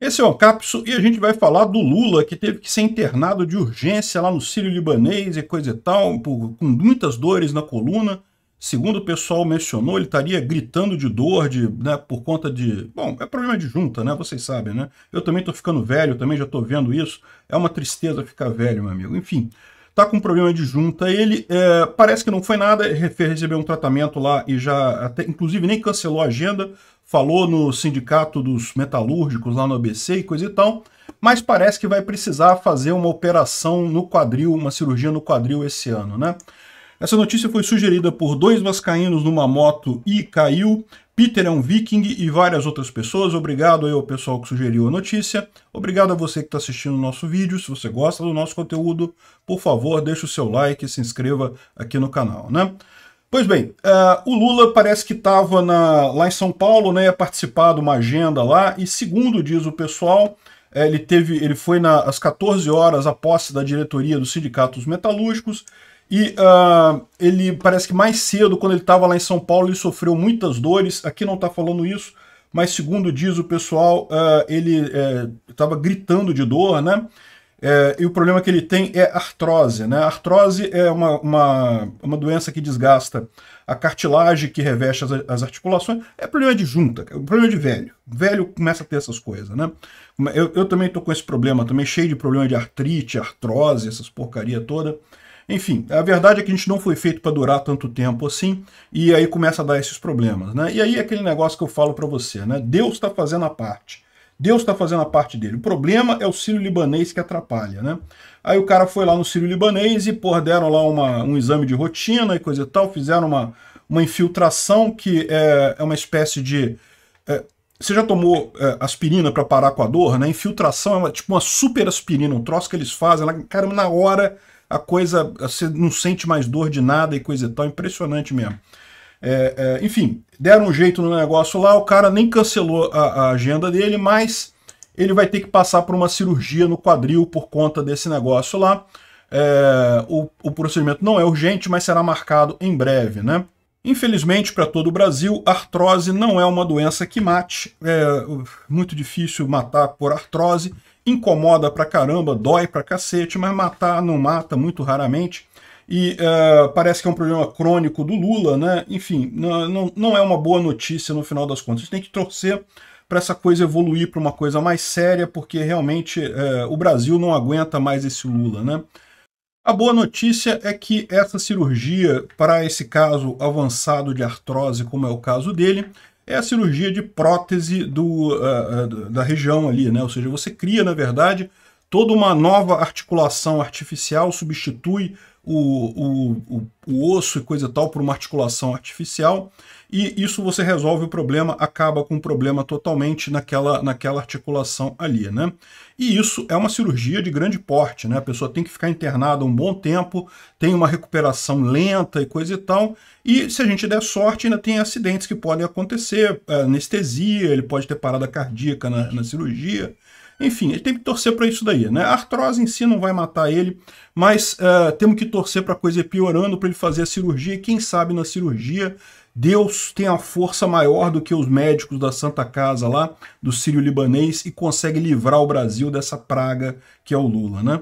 Esse é o Capso e a gente vai falar do Lula, que teve que ser internado de urgência lá no Sírio Libanês e coisa e tal, por, com muitas dores na coluna. Segundo o pessoal mencionou, ele estaria gritando de dor de, né, por conta de... Bom, é problema de junta, né? Vocês sabem, né? Eu também estou ficando velho, também já estou vendo isso. É uma tristeza ficar velho, meu amigo. Enfim, tá com problema de junta. Ele é, parece que não foi nada, recebeu um tratamento lá e já, até, inclusive, nem cancelou a agenda. Falou no sindicato dos metalúrgicos lá no ABC e coisa e tal. Mas parece que vai precisar fazer uma operação no quadril, uma cirurgia no quadril esse ano, né? Essa notícia foi sugerida por dois vascaínos numa moto e caiu. Peter é um viking e várias outras pessoas. Obrigado aí ao pessoal que sugeriu a notícia. Obrigado a você que está assistindo o nosso vídeo. Se você gosta do nosso conteúdo, por favor, deixe o seu like e se inscreva aqui no canal, né? Pois bem, uh, o Lula parece que estava lá em São Paulo, né, ia participar de uma agenda lá, e segundo diz o pessoal, é, ele teve, ele foi às 14 horas a posse da diretoria do Sindicato dos sindicatos metalúrgicos e uh, ele parece que mais cedo, quando ele estava lá em São Paulo, ele sofreu muitas dores. Aqui não está falando isso, mas segundo diz o pessoal, uh, ele estava é, uh, gritando de dor, né? É, e o problema que ele tem é artrose. Né? artrose é uma, uma, uma doença que desgasta a cartilagem que reveste as, as articulações. É problema de junta, é problema de velho. Velho começa a ter essas coisas, né? Eu, eu também estou com esse problema, também cheio de problema de artrite, artrose, essas porcaria toda. Enfim, a verdade é que a gente não foi feito para durar tanto tempo assim, e aí começa a dar esses problemas, né? E aí é aquele negócio que eu falo para você, né? Deus está fazendo a parte. Deus está fazendo a parte dele. O problema é o sírio-libanês que atrapalha, né? Aí o cara foi lá no sírio-libanês e, porra, deram lá uma, um exame de rotina e coisa e tal, fizeram uma, uma infiltração que é, é uma espécie de... É, você já tomou é, aspirina para parar com a dor, né? Infiltração é uma, tipo uma super aspirina, um troço que eles fazem lá, cara, na hora a coisa, você não sente mais dor de nada e coisa e tal, impressionante mesmo. É, é, enfim, deram um jeito no negócio lá, o cara nem cancelou a, a, agenda dele, mas ele vai ter que passar por uma cirurgia no quadril por conta desse negócio lá. É, o, o procedimento não é urgente, mas será marcado em breve, né? Infelizmente, para todo o Brasil, artrose não é uma doença que mate. É muito difícil matar por artrose incomoda pra caramba, dói pra cacete, mas matar não mata muito raramente. E uh, parece que é um problema crônico do Lula, né? Enfim, não, não, não é uma boa notícia no final das contas. A gente tem que torcer para essa coisa evoluir para uma coisa mais séria, porque realmente eh, o Brasil não aguenta mais esse Lula, né? A boa notícia é que essa cirurgia, para esse caso avançado de artrose, como é o caso dele, é a cirurgia de prótese do, uh, uh, da região ali, né? Ou seja, você cria, na verdade, toda uma nova articulação artificial, substitui o, o, o, osso e coisa e tal por uma articulação artificial, e isso você resolve o problema, acaba com o problema totalmente naquela, naquela articulação ali, né? E isso é uma cirurgia de grande porte, né? A pessoa tem que ficar internada um bom tempo, tem uma recuperação lenta e coisa e tal, e se a gente der sorte, ainda tem acidentes que podem acontecer, eh, anestesia, ele pode ter parada cardíaca na, na cirurgia, enfim, ele tem que torcer para isso daí. Né? A artrose em si não vai matar ele, mas uh, temos que torcer para a coisa ir piorando, para ele fazer a cirurgia. E quem sabe na cirurgia Deus tem a força maior do que os médicos da Santa Casa lá, do Sírio Libanês, e consegue livrar o Brasil dessa praga que é o Lula, né?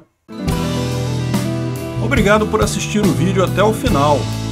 Obrigado por assistir o vídeo até o final.